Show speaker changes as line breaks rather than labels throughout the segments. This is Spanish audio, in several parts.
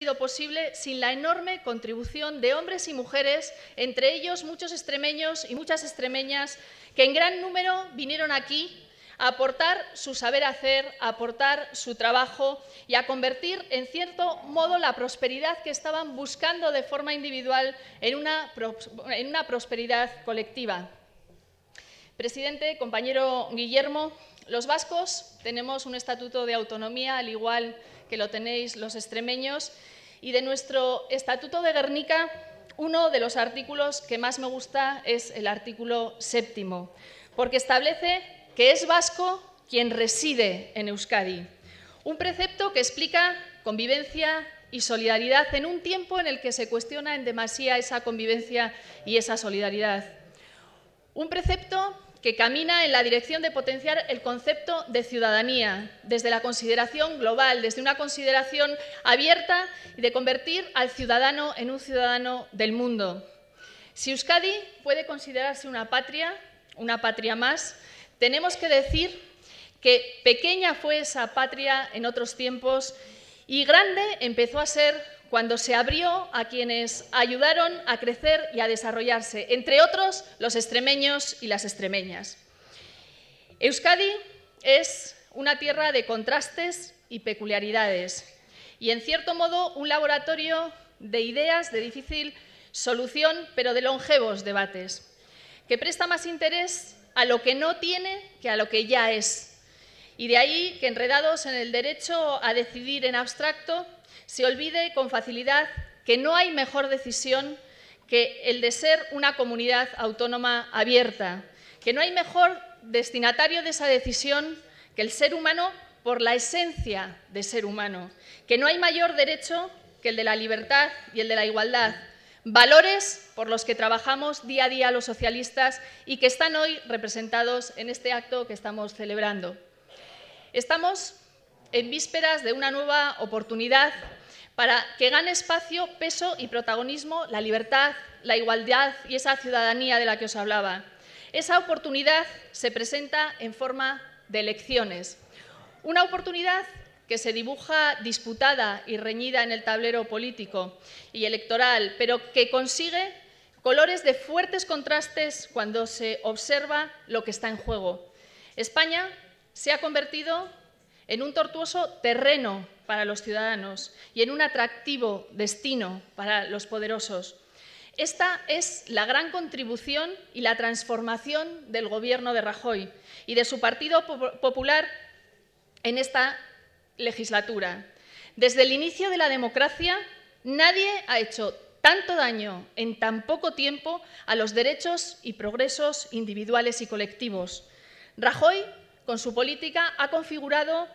sido posible sin la enorme contribución de hombres y mujeres, entre ellos muchos extremeños y muchas extremeñas, que en gran número vinieron aquí a aportar su saber hacer, a aportar su trabajo y a convertir, en cierto modo, la prosperidad que estaban buscando de forma individual en una, en una prosperidad colectiva. Presidente, compañero Guillermo, los vascos tenemos un estatuto de autonomía, al igual que lo tenéis los extremeños, y de nuestro Estatuto de Guernica, uno de los artículos que más me gusta es el artículo séptimo, porque establece que es vasco quien reside en Euskadi. Un precepto que explica convivencia y solidaridad en un tiempo en el que se cuestiona en demasía esa convivencia y esa solidaridad. Un precepto que camina en la dirección de potenciar el concepto de ciudadanía, desde la consideración global, desde una consideración abierta y de convertir al ciudadano en un ciudadano del mundo. Si Euskadi puede considerarse una patria, una patria más, tenemos que decir que pequeña fue esa patria en otros tiempos y grande empezó a ser cuando se abrió a quienes ayudaron a crecer y a desarrollarse, entre otros los extremeños y las extremeñas. Euskadi es una tierra de contrastes y peculiaridades y, en cierto modo, un laboratorio de ideas de difícil solución, pero de longevos debates, que presta más interés a lo que no tiene que a lo que ya es y de ahí que enredados en el derecho a decidir en abstracto, se olvide con facilidad que no hay mejor decisión que el de ser una comunidad autónoma abierta, que no hay mejor destinatario de esa decisión que el ser humano por la esencia de ser humano, que no hay mayor derecho que el de la libertad y el de la igualdad, valores por los que trabajamos día a día los socialistas y que están hoy representados en este acto que estamos celebrando. Estamos en vísperas de una nueva oportunidad para que gane espacio, peso y protagonismo la libertad, la igualdad y esa ciudadanía de la que os hablaba. Esa oportunidad se presenta en forma de elecciones. Una oportunidad que se dibuja disputada y reñida en el tablero político y electoral, pero que consigue colores de fuertes contrastes cuando se observa lo que está en juego. España se ha convertido en un tortuoso terreno para los ciudadanos y en un atractivo destino para los poderosos. Esta es la gran contribución y la transformación del gobierno de Rajoy y de su Partido Popular en esta legislatura. Desde el inicio de la democracia, nadie ha hecho tanto daño en tan poco tiempo a los derechos y progresos individuales y colectivos. Rajoy con su política, ha configurado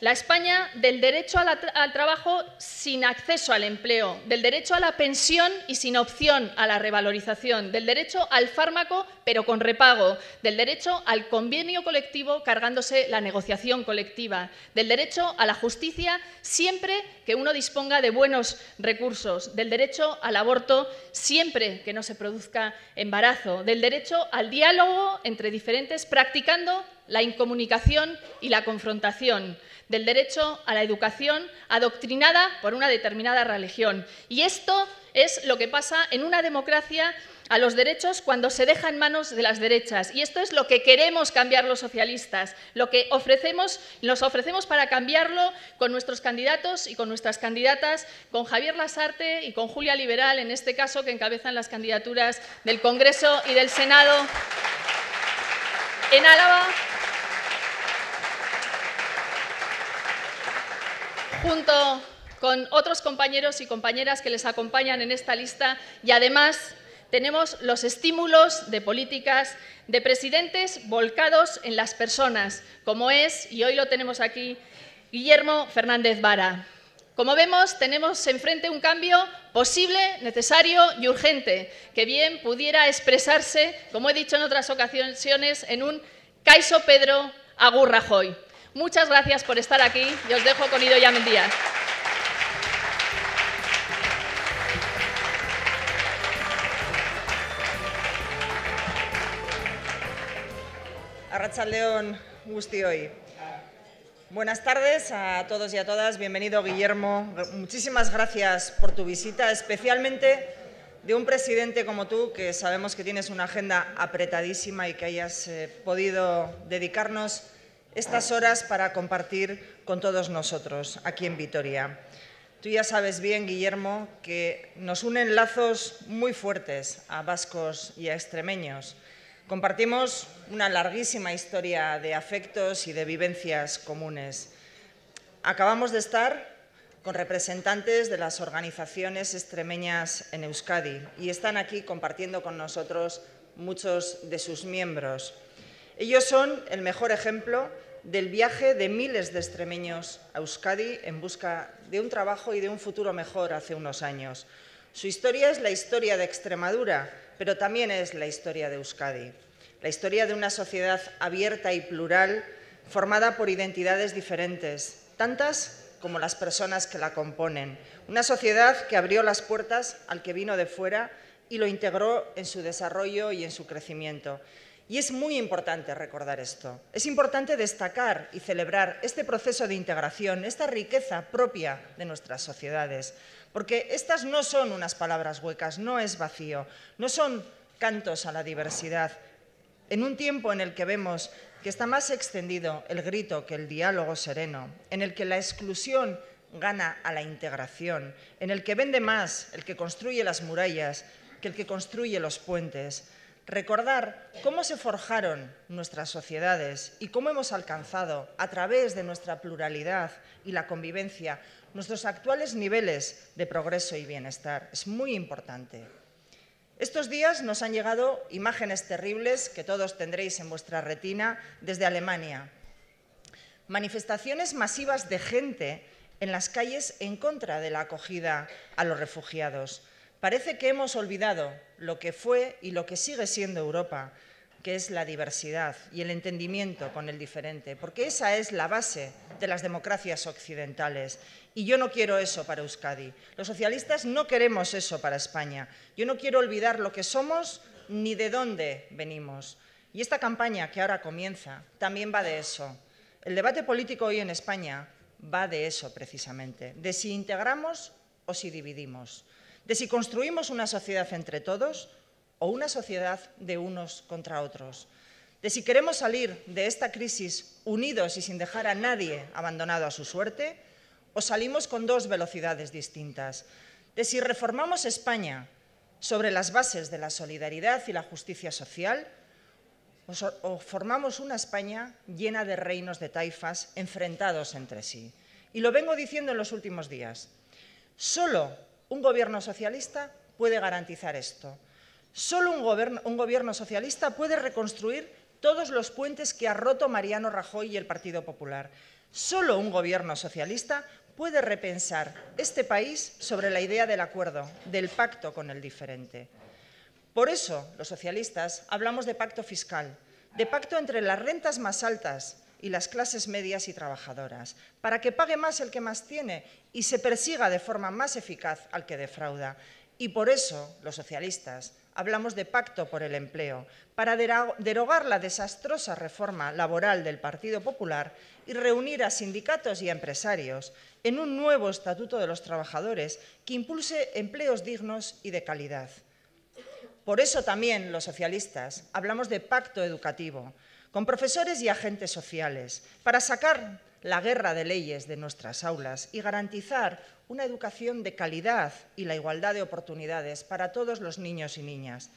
la España del derecho al trabajo sin acceso al empleo, del derecho a la pensión y sin opción a la revalorización, del derecho al fármaco pero con repago, del derecho al convenio colectivo cargándose la negociación colectiva, del derecho a la justicia siempre que uno disponga de buenos recursos, del derecho al aborto siempre que no se produzca embarazo, del derecho al diálogo entre diferentes practicando la incomunicación y la confrontación del derecho a la educación adoctrinada por una determinada religión. Y esto es lo que pasa en una democracia a los derechos cuando se deja en manos de las derechas. Y esto es lo que queremos cambiar los socialistas, lo que ofrecemos, nos ofrecemos para cambiarlo con nuestros candidatos y con nuestras candidatas, con Javier Lasarte y con Julia Liberal, en este caso, que encabezan las candidaturas del Congreso y del Senado en Álava junto con otros compañeros y compañeras que les acompañan en esta lista y además tenemos los estímulos de políticas de presidentes volcados en las personas, como es, y hoy lo tenemos aquí, Guillermo Fernández Vara. Como vemos, tenemos enfrente un cambio posible, necesario y urgente, que bien pudiera expresarse, como he dicho en otras ocasiones, en un Caiso Pedro Agurrajoy. Muchas gracias por estar aquí y os dejo con Ido
león, gusti hoy. Buenas tardes a todos y a todas. Bienvenido, Guillermo. Muchísimas gracias por tu visita, especialmente de un presidente como tú, que sabemos que tienes una agenda apretadísima y que hayas eh, podido dedicarnos estas horas para compartir con todos nosotros aquí en Vitoria. Tú ya sabes bien, Guillermo, que nos unen lazos muy fuertes a vascos y a extremeños. Compartimos una larguísima historia de afectos y de vivencias comunes. Acabamos de estar con representantes de las organizaciones extremeñas en Euskadi y están aquí compartiendo con nosotros muchos de sus miembros. Ellos son el mejor ejemplo del viaje de miles de extremeños a Euskadi en busca de un trabajo y de un futuro mejor hace unos años. Su historia es la historia de Extremadura, pero también es la historia de Euskadi, la historia de una sociedad abierta y plural formada por identidades diferentes, tantas como las personas que la componen, una sociedad que abrió las puertas al que vino de fuera y lo integró en su desarrollo y en su crecimiento. Y es muy importante recordar esto. Es importante destacar y celebrar este proceso de integración, esta riqueza propia de nuestras sociedades, porque estas no son unas palabras huecas, no es vacío, no son cantos a la diversidad. En un tiempo en el que vemos que está más extendido el grito que el diálogo sereno, en el que la exclusión gana a la integración, en el que vende más el que construye las murallas que el que construye los puentes, recordar cómo se forjaron nuestras sociedades y cómo hemos alcanzado, a través de nuestra pluralidad y la convivencia, nuestros actuales niveles de progreso y bienestar. Es muy importante. Estos días nos han llegado imágenes terribles que todos tendréis en vuestra retina desde Alemania. Manifestaciones masivas de gente en las calles en contra de la acogida a los refugiados. Parece que hemos olvidado lo que fue y lo que sigue siendo Europa, que es la diversidad y el entendimiento con el diferente, porque esa es la base de las democracias occidentales. Y yo no quiero eso para Euskadi. Los socialistas no queremos eso para España. Yo no quiero olvidar lo que somos ni de dónde venimos. Y esta campaña que ahora comienza también va de eso. El debate político hoy en España va de eso precisamente, de si integramos o si dividimos de si construimos una sociedad entre todos o una sociedad de unos contra otros, de si queremos salir de esta crisis unidos y sin dejar a nadie abandonado a su suerte o salimos con dos velocidades distintas, de si reformamos España sobre las bases de la solidaridad y la justicia social o formamos una España llena de reinos de taifas enfrentados entre sí. Y lo vengo diciendo en los últimos días. Solo un gobierno socialista puede garantizar esto. Solo un gobierno, socialista puede reconstruir todos los puentes que ha roto Mariano Rajoy y el Partido Popular. Solo un gobierno socialista puede repensar este país sobre la idea del acuerdo, del pacto con el diferente. Por eso, los socialistas hablamos de pacto fiscal, de pacto entre las rentas más altas, y las clases medias y trabajadoras, para que pague más el que más tiene y se persiga de forma más eficaz al que defrauda. Y por eso los socialistas hablamos de pacto por el empleo, para derogar la desastrosa reforma laboral del Partido Popular y reunir a sindicatos y empresarios en un nuevo Estatuto de los Trabajadores que impulse empleos dignos y de calidad. Por eso también los socialistas hablamos de pacto educativo, con profesores y agentes sociales, para sacar la guerra de leyes de nuestras aulas y garantizar una educación de calidad y la igualdad de oportunidades para todos los niños y niñas.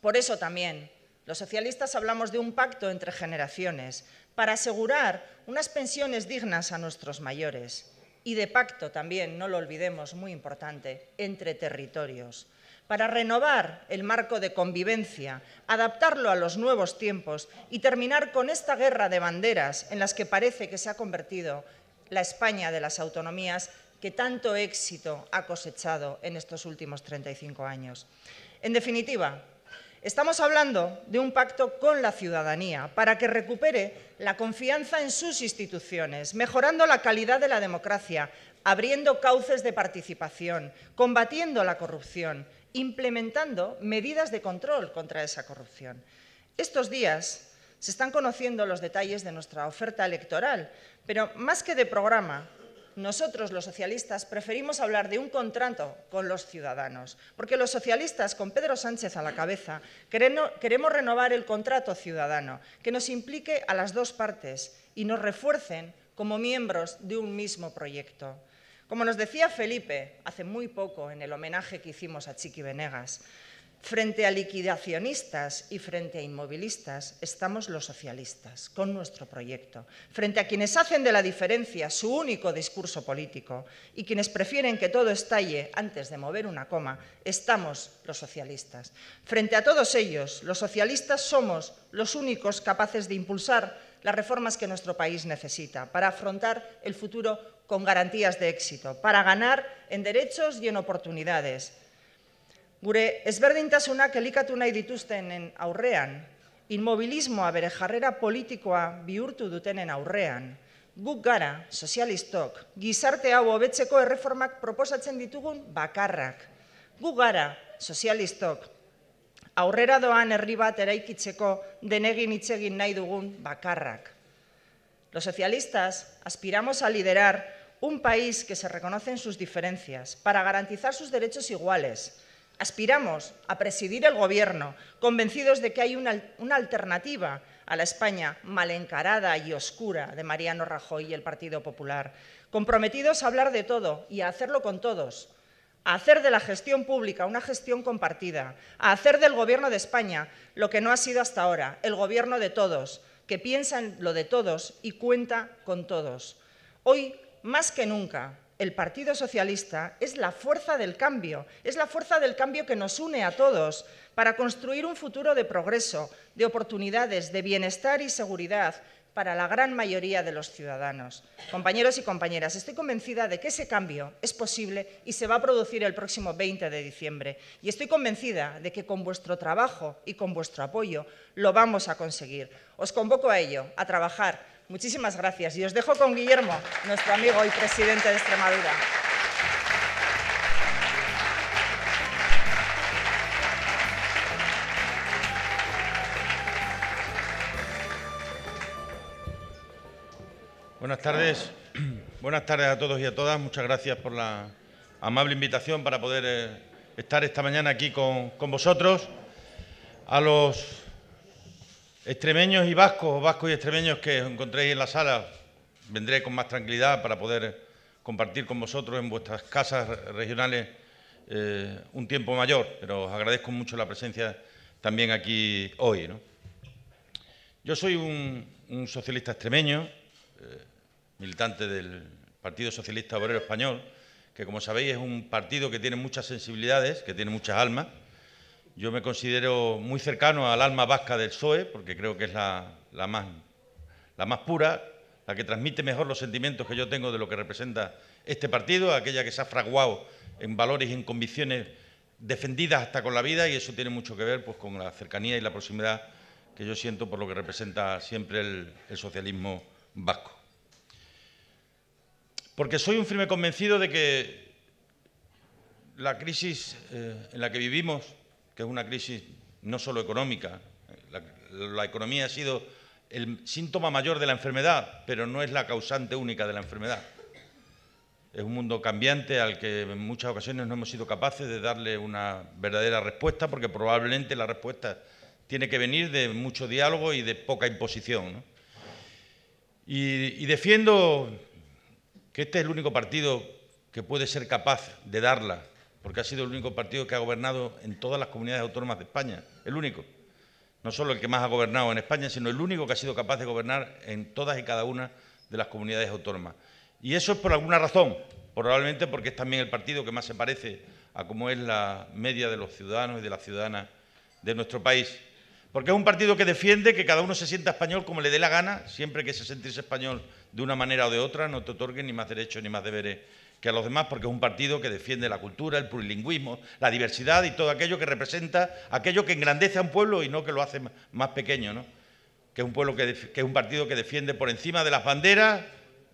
Por eso también los socialistas hablamos de un pacto entre generaciones para asegurar unas pensiones dignas a nuestros mayores y de pacto también, no lo olvidemos, muy importante, entre territorios para renovar el marco de convivencia, adaptarlo a los nuevos tiempos y terminar con esta guerra de banderas en las que parece que se ha convertido la España de las autonomías que tanto éxito ha cosechado en estos últimos 35 años. En definitiva, Estamos hablando de un pacto con la ciudadanía para que recupere la confianza en sus instituciones, mejorando la calidad de la democracia, abriendo cauces de participación, combatiendo la corrupción, implementando medidas de control contra esa corrupción. Estos días se están conociendo los detalles de nuestra oferta electoral, pero más que de programa, nosotros los socialistas preferimos hablar de un contrato con los ciudadanos, porque los socialistas, con Pedro Sánchez a la cabeza, queremos renovar el contrato ciudadano, que nos implique a las dos partes y nos refuercen como miembros de un mismo proyecto. Como nos decía Felipe hace muy poco en el homenaje que hicimos a Chiqui Venegas, frente a liquidacionistas y frente a inmovilistas estamos los socialistas con nuestro proyecto, frente a quienes hacen de la diferencia su único discurso político y quienes prefieren que todo estalle antes de mover una coma, estamos los socialistas. Frente a todos ellos, los socialistas somos los únicos capaces de impulsar las reformas que nuestro país necesita para afrontar el futuro con garantías de éxito, para ganar en derechos y en oportunidades. Gure ezberdintasunak elikatu nahi dituztenen aurrean, inmobilismoa bere jarrera politikoa bihurtu dutenen aurrean, guk gara, sozialistok, gizarte hau hobetzeko erreformak proposatzen ditugun bakarrak. guk gara, sozialistok, aurrera doan herri bat eraikitzeko denegin Michegui nahi Los socialistas aspiramos a liderar un país que se reconoce en sus diferencias, para garantizar sus derechos iguales. Aspiramos a presidir el Gobierno, convencidos de que hay una alternativa a la España mal encarada y oscura de Mariano Rajoy y el Partido Popular, comprometidos a hablar de todo y a hacerlo con todos, a hacer de la gestión pública una gestión compartida, a hacer del Gobierno de España lo que no ha sido hasta ahora, el Gobierno de todos, que piensa en lo de todos y cuenta con todos. Hoy, más que nunca, el Partido Socialista es la fuerza del cambio, es la fuerza del cambio que nos une a todos para construir un futuro de progreso, de oportunidades, de bienestar y seguridad, para la gran mayoría de los ciudadanos. Compañeros y compañeras, estoy convencida de que ese cambio es posible y se va a producir el próximo 20 de diciembre. Y estoy convencida de que con vuestro trabajo y con vuestro apoyo lo vamos a conseguir. Os convoco a ello, a trabajar. Muchísimas gracias y os dejo con Guillermo, nuestro amigo y presidente de Extremadura.
Buenas tardes. Buenas tardes a todos y a todas. Muchas gracias por la amable invitación para poder eh, estar esta mañana aquí con, vosotros. A los extremeños y vascos, vascos y extremeños que os encontréis en la sala, vendré con más tranquilidad para poder compartir con vosotros en vuestras casas regionales eh, un tiempo mayor, pero os agradezco mucho la presencia también aquí hoy. Yo soy un socialista extremeño, militante del Partido Socialista Obrero Español, que como sabéis es un partido que tiene muchas sensibilidades, que tiene muchas almas. Yo me considero muy cercano al alma vasca del PSOE, porque creo que es la, más, pura, la que transmite mejor los sentimientos que yo tengo de lo que representa este partido, aquella que se ha fraguado en valores y en convicciones defendidas hasta con la vida y eso tiene mucho que ver pues, con la cercanía y la proximidad que yo siento por lo que representa siempre el socialismo vasco. Porque soy un firme convencido de que la crisis eh, en la que vivimos, que es una crisis no solo económica, la, economía ha sido el síntoma mayor de la enfermedad, pero no es la causante única de la enfermedad. Es un mundo cambiante al que en muchas ocasiones no hemos sido capaces de darle una verdadera respuesta, porque probablemente la respuesta tiene que venir de mucho diálogo y de poca imposición. y, defiendo que este es el único partido que puede ser capaz de darla, porque ha sido el único partido que ha gobernado en todas las comunidades autónomas de España, el único. No solo el que más ha gobernado en España, sino el único que ha sido capaz de gobernar en todas y cada una de las comunidades autónomas. Y eso es por alguna razón, probablemente porque es también el partido que más se parece a cómo es la media de los ciudadanos y de las ciudadanas de nuestro país. Porque es un partido que defiende que cada uno se sienta español como le dé la gana, siempre que se sentirse español de una manera o de otra no te otorguen ni más derechos ni más deberes que a los demás, porque es un partido que defiende la cultura, el plurilingüismo, la diversidad y todo aquello que representa, aquello que engrandece a un pueblo y no que lo hace más pequeño, ¿no? Que es un pueblo que, es un partido que defiende por encima de las banderas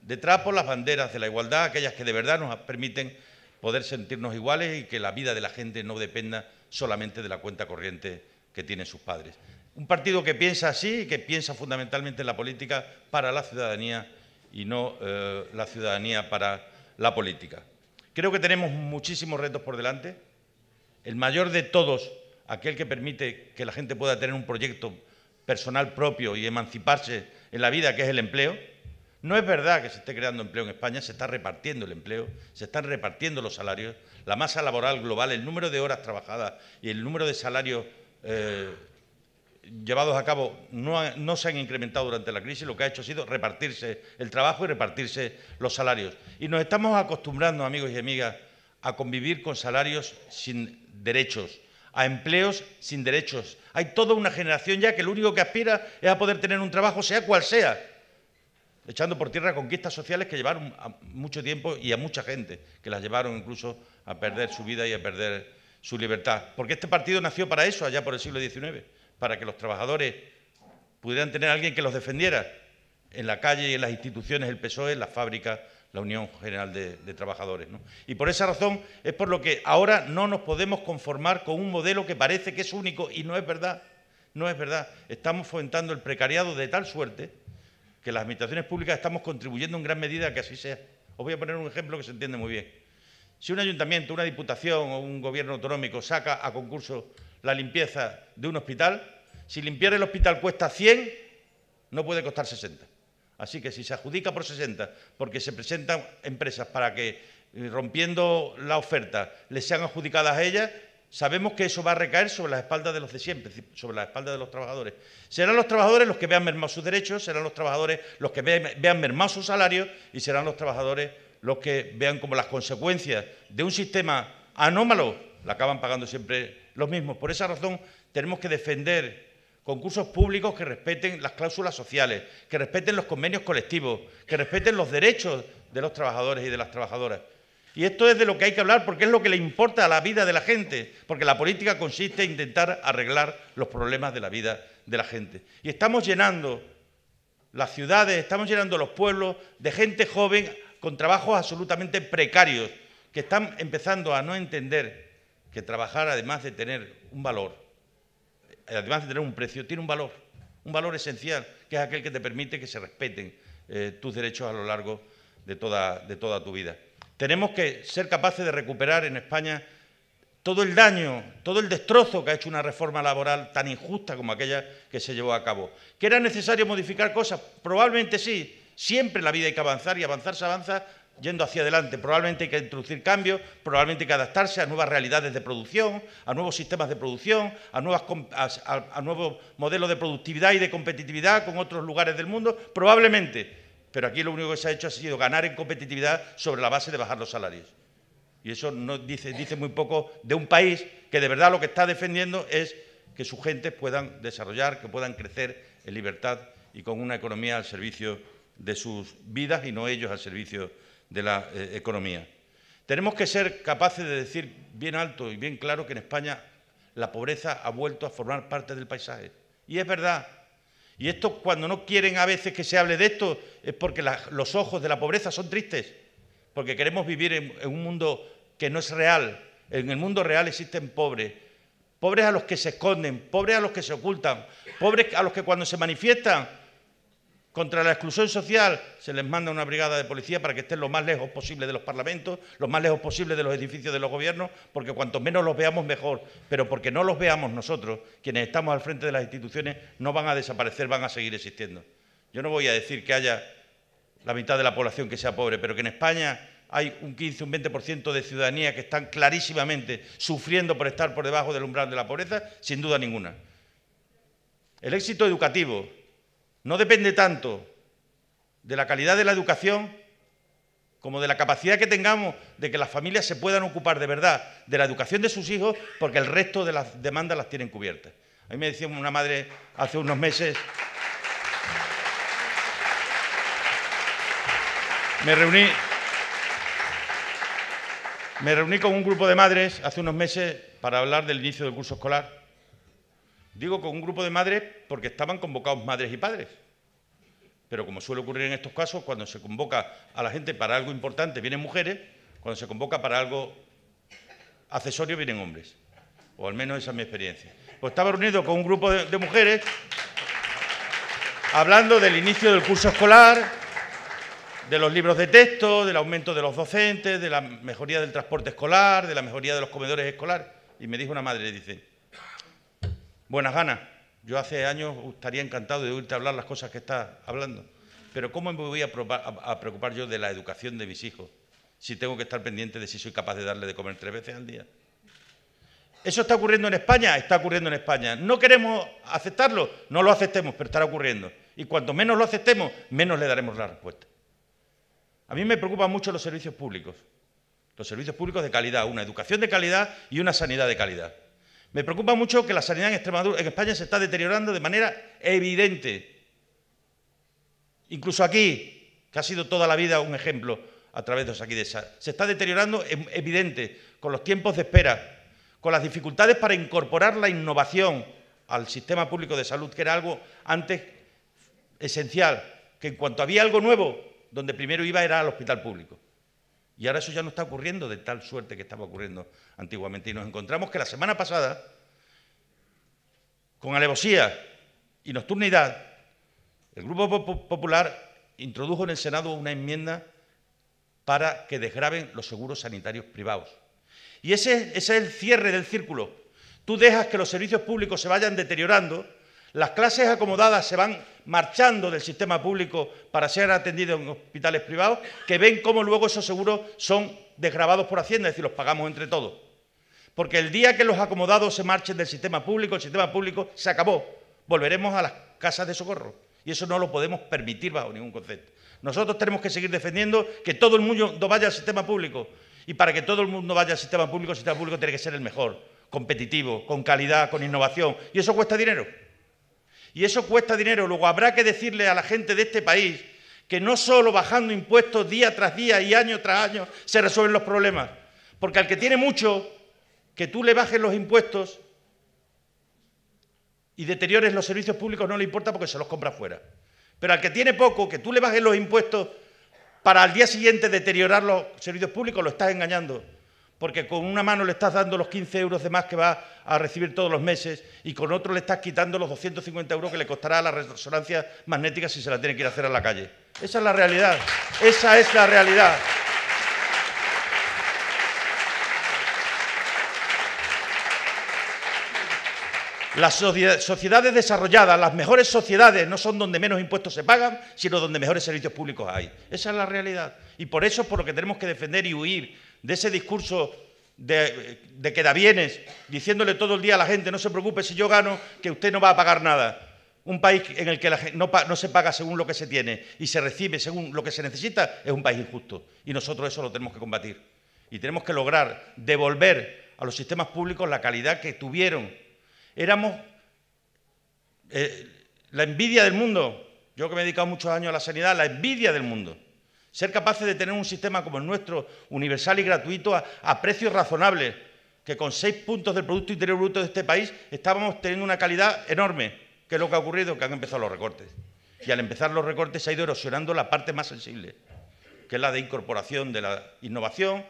detrás por las banderas de la igualdad, aquellas que de verdad nos permiten poder sentirnos iguales y que la vida de la gente no dependa solamente de la cuenta corriente que tienen sus padres. Un partido que piensa así y que piensa fundamentalmente en la política para la ciudadanía y no eh, la ciudadanía para la política. Creo que tenemos muchísimos retos por delante. El mayor de todos, aquel que permite que la gente pueda tener un proyecto personal propio y emanciparse en la vida, que es el empleo. No es verdad que se esté creando empleo en España, se está repartiendo el empleo, se están repartiendo los salarios, la masa laboral global, el número de horas trabajadas y el número de salarios eh, llevados a cabo no, se han incrementado durante la crisis, lo que ha hecho ha sido repartirse el trabajo y repartirse los salarios. Y nos estamos acostumbrando, amigos y amigas, a convivir con salarios sin derechos, a empleos sin derechos. Hay toda una generación ya que lo único que aspira es a poder tener un trabajo, sea cual sea, echando por tierra conquistas sociales que llevaron mucho tiempo y a mucha gente, que las llevaron incluso a perder su vida y a perder su libertad. Porque este partido nació para eso, allá por el siglo XIX para que los trabajadores pudieran tener a alguien que los defendiera en la calle y en las instituciones, el PSOE, la las fábricas, la Unión General de, Trabajadores. Y por esa razón es por lo que ahora no nos podemos conformar con un modelo que parece que es único y no es verdad. No es verdad. Estamos fomentando el precariado de tal suerte que las administraciones públicas estamos contribuyendo en gran medida a que así sea. Os voy a poner un ejemplo que se entiende muy bien. Si un ayuntamiento, una diputación o un gobierno autonómico saca a concurso la limpieza de un hospital, si limpiar el hospital cuesta 100, no puede costar 60. Así que si se adjudica por 60, porque se presentan empresas para que, eh, rompiendo la oferta, les sean adjudicadas a ellas, sabemos que eso va a recaer sobre las espaldas de los de siempre, sobre las espaldas de los trabajadores. Serán los trabajadores los que vean mermados sus derechos, serán los trabajadores los que vean mermados sus salarios y serán los trabajadores los que vean como las consecuencias de un sistema anómalo, la acaban pagando siempre los mismos. Por esa razón tenemos que defender concursos públicos que respeten las cláusulas sociales, que respeten los convenios colectivos, que respeten los derechos de los trabajadores y de las trabajadoras. Y esto es de lo que hay que hablar porque es lo que le importa a la vida de la gente, porque la política consiste en intentar arreglar los problemas de la vida de la gente. Y estamos llenando las ciudades, estamos llenando los pueblos de gente joven con trabajos absolutamente precarios, que están empezando a no entender que trabajar, además de tener un valor, además de tener un precio, tiene un valor, un valor esencial, que es aquel que te permite que se respeten eh, tus derechos a lo largo de toda, de toda tu vida. Tenemos que ser capaces de recuperar en España todo el daño, todo el destrozo que ha hecho una reforma laboral tan injusta como aquella que se llevó a cabo. ¿Que era necesario modificar cosas? Probablemente sí, Siempre en la vida hay que avanzar y avanzar se avanza yendo hacia adelante. Probablemente hay que introducir cambios, probablemente hay que adaptarse a nuevas realidades de producción, a nuevos sistemas de producción, a, nuevos modelos de productividad y de competitividad con otros lugares del mundo, probablemente. Pero aquí lo único que se ha hecho ha sido ganar en competitividad sobre la base de bajar los salarios. Y eso dice, dice muy poco de un país que de verdad lo que está defendiendo es que sus gentes puedan desarrollar, que puedan crecer en libertad y con una economía al servicio de sus vidas y no ellos al servicio de la eh, economía. Tenemos que ser capaces de decir bien alto y bien claro que en España la pobreza ha vuelto a formar parte del paisaje. Y es verdad. Y esto cuando no quieren a veces que se hable de esto es porque los ojos de la pobreza son tristes, porque queremos vivir en un mundo que no es real. En el mundo real existen pobres, pobres a los que se esconden, pobres a los que se ocultan, pobres a los que cuando se manifiestan contra la exclusión social se les manda una brigada de policía para que estén lo más lejos posible de los parlamentos, lo más lejos posible de los edificios de los gobiernos, porque cuanto menos los veamos mejor, pero porque no los veamos nosotros, quienes estamos al frente de las instituciones, no van a desaparecer, van a seguir existiendo. Yo no voy a decir que haya la mitad de la población que sea pobre, pero que en España hay un 15, un 20% de ciudadanía que están clarísimamente sufriendo por estar por debajo del umbral de la pobreza, sin duda ninguna. El éxito educativo no depende tanto de la calidad de la educación como de la capacidad que tengamos de que las familias se puedan ocupar de verdad de la educación de sus hijos, porque el resto de las demandas las tienen cubiertas. A mí me decía una madre hace unos meses, me reuní, me reuní con un grupo de madres hace unos meses para hablar del inicio del curso escolar Digo con un grupo de madres porque estaban convocados madres y padres. Pero como suele ocurrir en estos casos, cuando se convoca a la gente para algo importante vienen mujeres, cuando se convoca para algo accesorio vienen hombres. O al menos esa es mi experiencia. Pues estaba reunido con un grupo de, mujeres hablando del inicio del curso escolar, de los libros de texto, del aumento de los docentes, de la mejoría del transporte escolar, de la mejoría de los comedores escolares. Y me dijo una madre, dice, buenas ganas. Yo hace años estaría encantado de oírte hablar las cosas que estás hablando. Pero ¿cómo me voy a, preocupar yo de la educación de mis hijos si tengo que estar pendiente de si soy capaz de darle de comer tres veces al día? ¿Eso está ocurriendo en España? Está ocurriendo en España. ¿No queremos aceptarlo? No lo aceptemos, pero estará ocurriendo. Y cuanto menos lo aceptemos, menos le daremos la respuesta. A mí me preocupan mucho los servicios públicos. Los servicios públicos de calidad, una educación de calidad y una sanidad de calidad. Me preocupa mucho que la sanidad en, Extremadura, España se está deteriorando de manera evidente. Incluso aquí, que ha sido toda la vida un ejemplo a través de aquí de Se está deteriorando evidente con los tiempos de espera, con las dificultades para incorporar la innovación al sistema público de salud, que era algo antes esencial, que en cuanto había algo nuevo, donde primero iba era al hospital público. Y ahora eso ya no está ocurriendo de tal suerte que estaba ocurriendo antiguamente. Y nos encontramos que la semana pasada, con alevosía y nocturnidad, el Grupo Popular introdujo en el Senado una enmienda para que desgraben los seguros sanitarios privados. Y ese, ese es el cierre del círculo. Tú dejas que los servicios públicos se vayan deteriorando las clases acomodadas se van marchando del sistema público para ser atendidas en hospitales privados, que ven cómo luego esos seguros son desgravados por Hacienda, es decir, los pagamos entre todos. Porque el día que los acomodados se marchen del sistema público, el sistema público se acabó. Volveremos a las casas de socorro. Y eso no lo podemos permitir bajo ningún concepto. Nosotros tenemos que seguir defendiendo que todo el mundo vaya al sistema público. Y para que todo el mundo vaya al sistema público, el sistema público tiene que ser el mejor, competitivo, con calidad, con innovación. Y eso cuesta dinero. Y eso cuesta dinero. Luego habrá que decirle a la gente de este país que no solo bajando impuestos día tras día y año tras año se resuelven los problemas. Porque al que tiene mucho, que tú le bajes los impuestos y deteriores los servicios públicos no le importa porque se los compra fuera. Pero al que tiene poco, que tú le bajes los impuestos para al día siguiente deteriorar los servicios públicos, lo estás engañando porque con una mano le estás dando los 15 euros de más que va a recibir todos los meses y con otro le estás quitando los 250 euros que le costará la resonancia magnética si se la tiene que ir a hacer a la calle. Esa es la realidad, esa es la realidad. Las sociedades desarrolladas, las mejores sociedades, no son donde menos impuestos se pagan, sino donde mejores servicios públicos hay. Esa es la realidad. Y por eso es por lo que tenemos que defender y huir de ese discurso de, de bienes, diciéndole todo el día a la gente, no se preocupe si yo gano, que usted no va a pagar nada. Un país en el que gente no, se paga según lo que se tiene y se recibe según lo que se necesita es un país injusto. Y nosotros eso lo tenemos que combatir. Y tenemos que lograr devolver a los sistemas públicos la calidad que tuvieron. Éramos eh, la envidia del mundo. Yo que me he dedicado muchos años a la sanidad, la envidia del mundo. Ser capaces de tener un sistema como el nuestro, universal y gratuito, a, precios razonables, que con seis puntos del Producto Interior Bruto de este país estábamos teniendo una calidad enorme, que es lo que ha ocurrido, que han empezado los recortes. Y al empezar los recortes se ha ido erosionando la parte más sensible, que es la de incorporación de la innovación,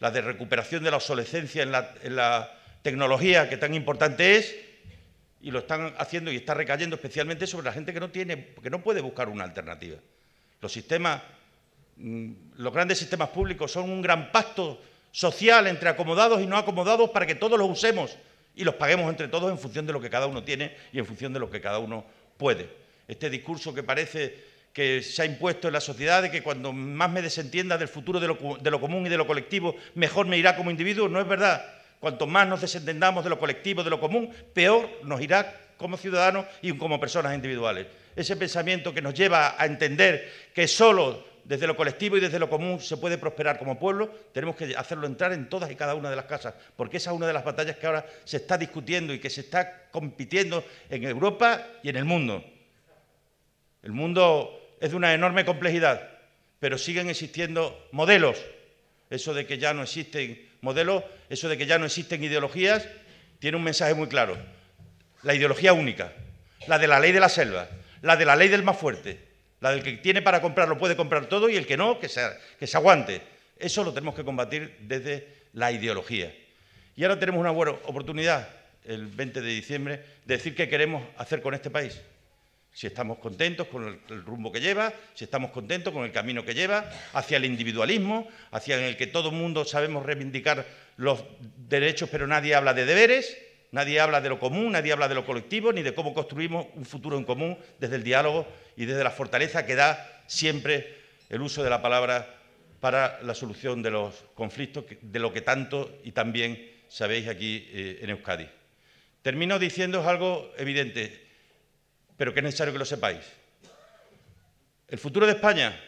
la de recuperación de la obsolescencia en la, en tecnología, que tan importante es, y lo están haciendo y está recayendo especialmente sobre la gente que no tiene, que no puede buscar una alternativa. Los sistemas Mm, los grandes sistemas públicos son un gran pacto social entre acomodados y no acomodados para que todos los usemos y los paguemos entre todos en función de lo que cada uno tiene y en función de lo que cada uno puede. Este discurso que parece que se ha impuesto en la sociedad de que cuando más me desentienda del futuro de lo, de lo común y de lo colectivo, mejor me irá como individuo, no es verdad. Cuanto más nos desentendamos de lo colectivo, de lo común, peor nos irá como ciudadanos y como personas individuales. Ese pensamiento que nos lleva a entender que solo desde lo colectivo y desde lo común se puede prosperar como pueblo, tenemos que hacerlo entrar en todas y cada una de las casas, porque esa es una de las batallas que ahora se está discutiendo y que se está compitiendo en Europa y en el mundo. El mundo es de una enorme complejidad, pero siguen existiendo modelos. Eso de que ya no existen modelos, eso de que ya no existen ideologías, tiene un mensaje muy claro. La ideología única, la de la ley de la selva, la de la ley del más fuerte, el que tiene para comprar lo puede comprar todo y el que no, que se, que se aguante. Eso lo tenemos que combatir desde la ideología. Y ahora tenemos una buena oportunidad, el 20 de diciembre, de decir qué queremos hacer con este país. Si estamos contentos con el, el rumbo que lleva, si estamos contentos con el camino que lleva, hacia el individualismo, hacia el que todo el mundo sabemos reivindicar los derechos, pero nadie habla de deberes Nadie habla de lo común, nadie habla de lo colectivo, ni de cómo construimos un futuro en común desde el diálogo y desde la fortaleza que da siempre el uso de la palabra para la solución de los conflictos, de lo que tanto y también sabéis aquí eh, en Euskadi. Termino diciendo algo evidente, pero que es necesario que lo sepáis. El futuro de España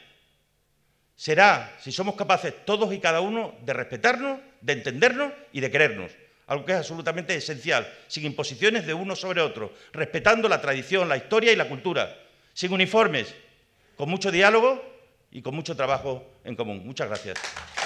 será si somos capaces todos y cada uno de respetarnos, de entendernos y de querernos algo que es absolutamente esencial, sin imposiciones de uno sobre otro, respetando la tradición, la historia y la cultura, sin uniformes, con mucho diálogo y con mucho trabajo en común. Muchas gracias.